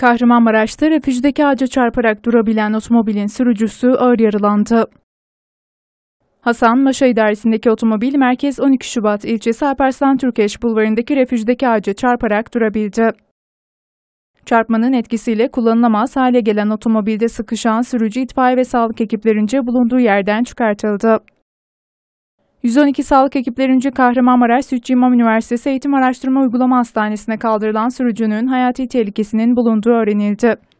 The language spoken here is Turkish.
Kahramanmaraş'ta refüjdeki ağaca çarparak durabilen otomobilin sürücüsü ağır yaralandı. Hasan Maşa idaresindeki otomobil merkez 12 Şubat ilçesi Alparslan Türkeş bulvarındaki refüjdeki ağaca çarparak durabildi. Çarpmanın etkisiyle kullanılamaz hale gelen otomobilde sıkışan sürücü itfaiye ve sağlık ekiplerince bulunduğu yerden çıkartıldı. 112 sağlık ekiplerince Kahramanmaraş Sütçü İmam Üniversitesi Eğitim Araştırma Uygulama Hastanesi'ne kaldırılan sürücünün hayati tehlikesinin bulunduğu öğrenildi.